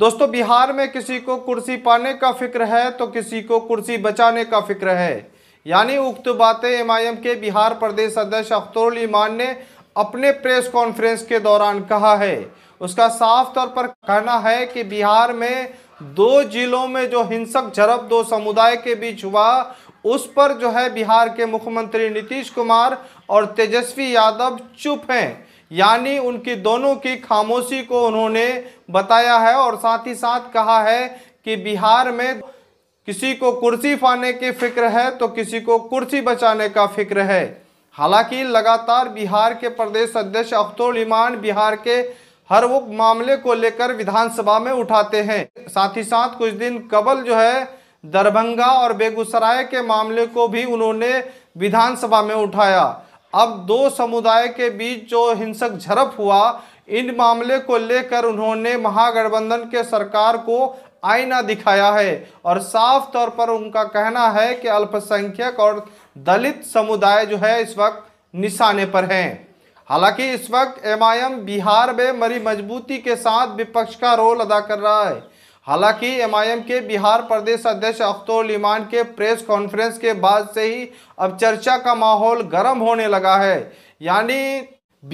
दोस्तों बिहार में किसी को कुर्सी पाने का फिक्र है तो किसी को कुर्सी बचाने का फिक्र है यानी उक्त बातें एमआईएम के बिहार प्रदेश अध्यक्ष अख्तरुल ईमान ने अपने प्रेस कॉन्फ्रेंस के दौरान कहा है उसका साफ तौर पर कहना है कि बिहार में दो जिलों में जो हिंसक झड़प दो समुदाय के बीच हुआ उस पर जो है बिहार के मुख्यमंत्री नीतीश कुमार और तेजस्वी यादव चुप हैं यानी उनकी दोनों की खामोशी को उन्होंने बताया है और साथ ही साथ कहा है कि बिहार में किसी को कुर्सी फाने की फिक्र है तो किसी को कुर्सी बचाने का फिक्र है हालांकि लगातार बिहार के प्रदेश अध्यक्ष अख्तुल ईमान बिहार के हर वो मामले को लेकर विधानसभा में उठाते हैं साथ ही साथ कुछ दिन कबल जो है दरभंगा और बेगूसराय के मामले को भी उन्होंने विधानसभा में उठाया अब दो समुदाय के बीच जो हिंसक झड़प हुआ इन मामले को लेकर उन्होंने महागठबंधन के सरकार को आईना दिखाया है और साफ तौर पर उनका कहना है कि अल्पसंख्यक और दलित समुदाय जो है इस वक्त निशाने पर हैं हालांकि इस वक्त एमआईएम बिहार में मरी मजबूती के साथ विपक्ष का रोल अदा कर रहा है हालांकि एमआईएम के बिहार प्रदेश अध्यक्ष अख्तर ईमान के प्रेस कॉन्फ्रेंस के बाद से ही अब चर्चा का माहौल गर्म होने लगा है यानी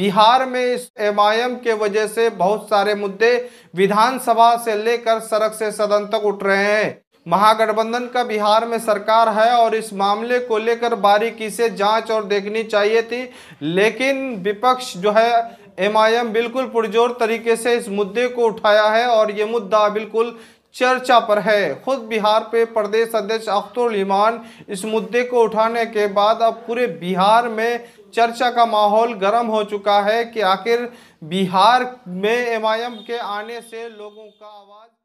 बिहार में इस एमआईएम के वजह से बहुत सारे मुद्दे विधानसभा से लेकर सड़क से सदन तक उठ रहे हैं महागठबंधन का बिहार में सरकार है और इस मामले को लेकर बारीकी से जांच और देखनी चाहिए थी लेकिन विपक्ष जो है एमआईएम बिल्कुल पुरजोर तरीके से इस मुद्दे को उठाया है और ये मुद्दा बिल्कुल चर्चा पर है खुद बिहार पे प्रदेश अध्यक्ष अख्तुल ईमान इस मुद्दे को उठाने के बाद अब पूरे बिहार में चर्चा का माहौल गर्म हो चुका है कि आखिर बिहार में एमआईएम के आने से लोगों का आवाज़